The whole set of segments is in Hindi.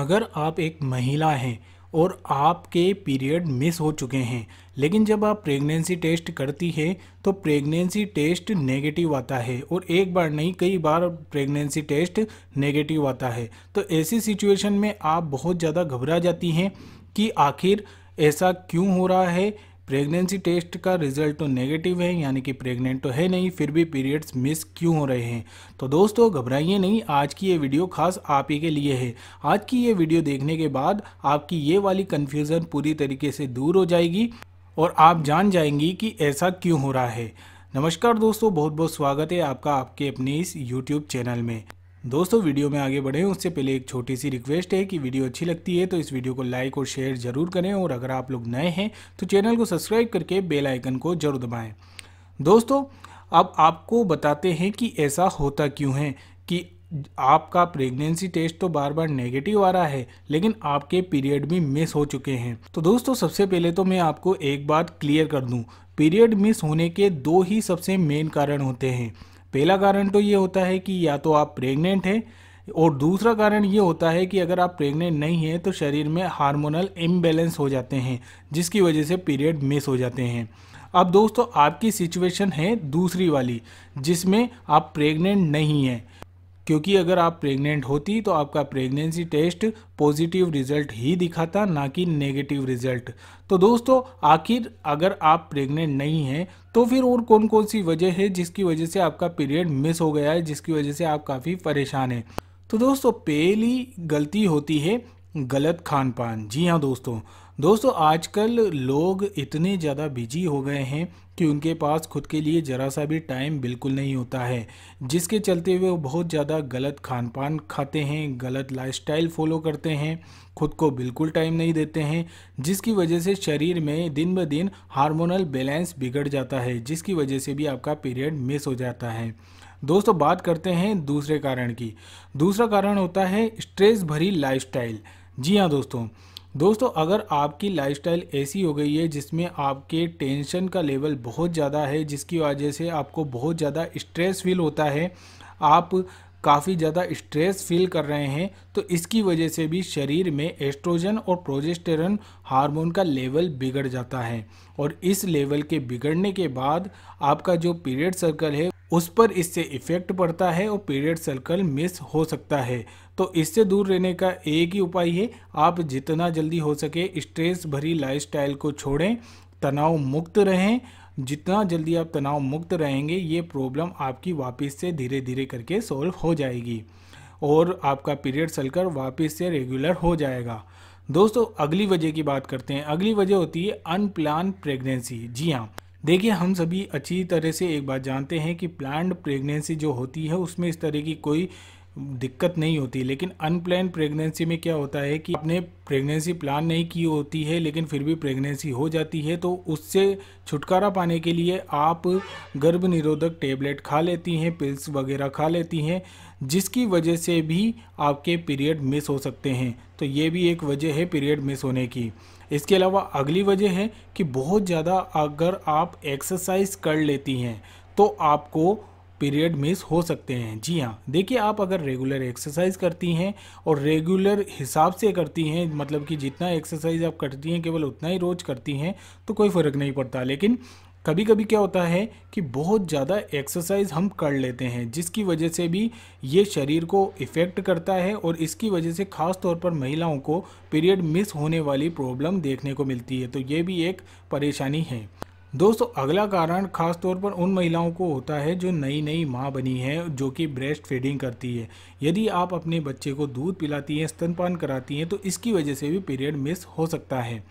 अगर आप एक महिला हैं और आपके पीरियड मिस हो चुके हैं लेकिन जब आप प्रेगनेंसी टेस्ट करती है तो प्रेगनेंसी टेस्ट नेगेटिव आता है और एक बार नहीं कई बार प्रेगनेंसी टेस्ट नेगेटिव आता है तो ऐसी सिचुएशन में आप बहुत ज़्यादा घबरा जाती हैं कि आखिर ऐसा क्यों हो रहा है प्रेगनेंसी टेस्ट का रिजल्ट तो नेगेटिव है यानी कि प्रेग्नेंट तो है नहीं फिर भी पीरियड्स मिस क्यों हो रहे हैं तो दोस्तों घबराइए नहीं आज की ये वीडियो खास आप ही के लिए है आज की ये वीडियो देखने के बाद आपकी ये वाली कन्फ्यूज़न पूरी तरीके से दूर हो जाएगी और आप जान जाएंगी कि ऐसा क्यों हो रहा है नमस्कार दोस्तों बहुत बहुत स्वागत है आपका आपके अपने इस यूट्यूब चैनल में दोस्तों वीडियो में आगे बढ़ें उससे पहले एक छोटी सी रिक्वेस्ट है कि वीडियो अच्छी लगती है तो इस वीडियो को लाइक और शेयर ज़रूर करें और अगर आप लोग नए हैं तो चैनल को सब्सक्राइब करके बेल आइकन को जरूर दबाएं दोस्तों अब आपको बताते हैं कि ऐसा होता क्यों है कि आपका प्रेगनेंसी टेस्ट तो बार बार नेगेटिव आ रहा है लेकिन आपके पीरियड भी मिस हो चुके हैं तो दोस्तों सबसे पहले तो मैं आपको एक बात क्लियर कर दूँ पीरियड मिस होने के दो ही सबसे मेन कारण होते हैं पहला कारण तो ये होता है कि या तो आप प्रेग्नेंट हैं और दूसरा कारण ये होता है कि अगर आप प्रेग्नेंट नहीं हैं तो शरीर में हार्मोनल इम्बेलेंस हो जाते हैं जिसकी वजह से पीरियड मिस हो जाते हैं अब दोस्तों आपकी सिचुएशन है दूसरी वाली जिसमें आप प्रेग्नेंट नहीं हैं क्योंकि अगर आप प्रेग्नेंट होती तो आपका प्रेगनेंसी टेस्ट पॉजिटिव रिजल्ट ही दिखाता ना कि नेगेटिव रिजल्ट तो दोस्तों आखिर अगर आप प्रेग्नेंट नहीं हैं तो फिर और कौन कौन सी वजह है जिसकी वजह से आपका पीरियड मिस हो गया है जिसकी वजह से आप काफ़ी परेशान हैं तो दोस्तों पहली गलती होती है गलत खान पान जी हाँ दोस्तों दोस्तों आजकल लोग इतने ज़्यादा बिजी हो गए हैं कि उनके पास खुद के लिए ज़रा सा भी टाइम बिल्कुल नहीं होता है जिसके चलते हुए बहुत ज़्यादा गलत खान पान खाते हैं गलत लाइफस्टाइल फॉलो करते हैं खुद को बिल्कुल टाइम नहीं देते हैं जिसकी वजह से शरीर में दिन ब दिन हार्मोनल बैलेंस बिगड़ जाता है जिसकी वजह से भी आपका पीरियड मिस हो जाता है दोस्तों बात करते हैं दूसरे कारण की दूसरा कारण होता है स्ट्रेस भरी लाइफस्टाइल जी हाँ दोस्तों दोस्तों अगर आपकी लाइफस्टाइल ऐसी हो गई है जिसमें आपके टेंशन का लेवल बहुत ज़्यादा है जिसकी वजह से आपको बहुत ज़्यादा स्ट्रेस फील होता है आप काफ़ी ज़्यादा स्ट्रेस फील कर रहे हैं तो इसकी वजह से भी शरीर में एस्ट्रोजन और प्रोजेस्टेरन हार्मोन का लेवल बिगड़ जाता है और इस लेवल के बिगड़ने के बाद आपका जो पीरियड सर्कल है उस पर इससे इफ़ेक्ट पड़ता है और पीरियड सर्कल मिस हो सकता है तो इससे दूर रहने का एक ही उपाय है आप जितना जल्दी हो सके स्ट्रेस भरी लाइफस्टाइल को छोड़ें तनाव मुक्त रहें जितना जल्दी आप तनाव मुक्त रहेंगे ये प्रॉब्लम आपकी वापस से धीरे धीरे करके सॉल्व हो जाएगी और आपका पीरियड सर्कल वापस से रेगुलर हो जाएगा दोस्तों अगली वजह की बात करते हैं अगली वजह होती है अनप्लान प्रेगनेंसी जी हाँ देखिए हम सभी अच्छी तरह से एक बात जानते हैं कि प्लान्ड प्रेगनेंसी जो होती है उसमें इस तरह की कोई दिक्कत नहीं होती लेकिन अनप्लान प्रेगनेंसी में क्या होता है कि आपने प्रेगनेंसी प्लान नहीं की होती है लेकिन फिर भी प्रेगनेंसी हो जाती है तो उससे छुटकारा पाने के लिए आप गर्भ निरोधक टेबलेट खा लेती हैं पिल्स वगैरह खा लेती हैं जिसकी वजह से भी आपके पीरियड मिस हो सकते हैं तो ये भी एक वजह है पीरियड मिस होने की इसके अलावा अगली वजह है कि बहुत ज़्यादा अगर आप एक्सरसाइज कर लेती हैं तो आपको पीरियड मिस हो सकते हैं जी हाँ देखिए आप अगर रेगुलर एक्सरसाइज करती हैं और रेगुलर हिसाब से करती हैं मतलब कि जितना एक्सरसाइज आप करती हैं केवल उतना ही रोज़ करती हैं तो कोई फ़र्क नहीं पड़ता लेकिन कभी कभी क्या होता है कि बहुत ज़्यादा एक्सरसाइज हम कर लेते हैं जिसकी वजह से भी ये शरीर को इफ़ेक्ट करता है और इसकी वजह से ख़ास तौर पर महिलाओं को पीरियड मिस होने वाली प्रॉब्लम देखने को मिलती है तो ये भी एक परेशानी है दोस्तों अगला कारण खास तौर पर उन महिलाओं को होता है जो नई नई माँ बनी है जो कि ब्रेस्ट फीडिंग करती है यदि आप अपने बच्चे को दूध पिलाती हैं स्तनपान कराती हैं तो इसकी वजह से भी पीरियड मिस हो सकता है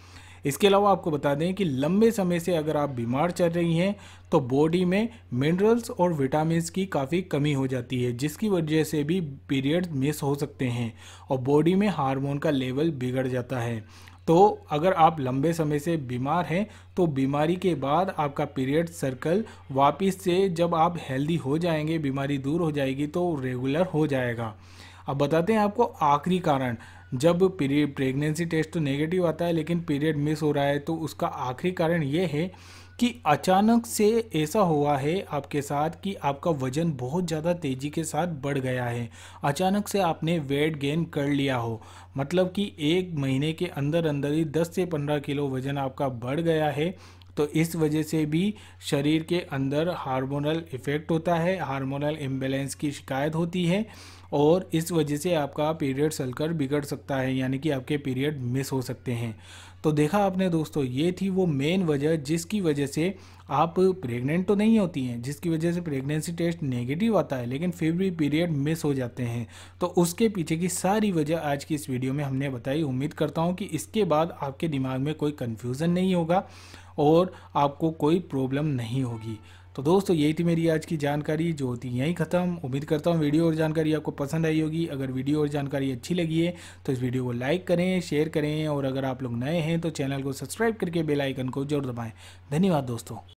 इसके अलावा आपको बता दें कि लंबे समय से अगर आप बीमार चल रही हैं तो बॉडी में मिनरल्स और विटामिन की काफ़ी कमी हो जाती है जिसकी वजह से भी पीरियड मिस हो सकते हैं और बॉडी में हार्मोन का लेवल बिगड़ जाता है तो अगर आप लंबे समय से बीमार हैं तो बीमारी के बाद आपका पीरियड सर्कल वापस से जब आप हेल्दी हो जाएंगे बीमारी दूर हो जाएगी तो रेगुलर हो जाएगा अब बताते हैं आपको आखिरी कारण जब पीरियड प्रेगनेंसी टेस्ट तो नेगेटिव आता है लेकिन पीरियड मिस हो रहा है तो उसका आखिरी कारण ये है कि अचानक से ऐसा हुआ है आपके साथ कि आपका वज़न बहुत ज़्यादा तेज़ी के साथ बढ़ गया है अचानक से आपने वेट गेन कर लिया हो मतलब कि एक महीने के अंदर अंदर ही 10 से 15 किलो वज़न आपका बढ़ गया है तो इस वजह से भी शरीर के अंदर हार्मोनल इफ़ेक्ट होता है हार्मोनल इम्बेलेंस की शिकायत होती है और इस वजह से आपका पीरियड सलकर बिगड़ सकता है यानी कि आपके पीरियड मिस हो सकते हैं तो देखा आपने दोस्तों ये थी वो मेन वजह जिसकी वजह से आप प्रेग्नेंट तो नहीं होती हैं जिसकी वजह से प्रेगनेंसी टेस्ट नेगेटिव आता है लेकिन फिर भी पीरियड मिस हो जाते हैं तो उसके पीछे की सारी वजह आज की इस वीडियो में हमने बताई उम्मीद करता हूँ कि इसके बाद आपके दिमाग में कोई कन्फ्यूज़न नहीं होगा और आपको कोई प्रॉब्लम नहीं होगी तो दोस्तों यही थी मेरी आज की जानकारी जो होती यहीं ख़त्म उम्मीद करता हूँ वीडियो और जानकारी आपको पसंद आई होगी अगर वीडियो और जानकारी अच्छी लगी है तो इस वीडियो को लाइक करें शेयर करें और अगर आप लोग नए हैं तो चैनल को सब्सक्राइब करके बेल आइकन को जरूर दबाएं धन्यवाद दोस्तों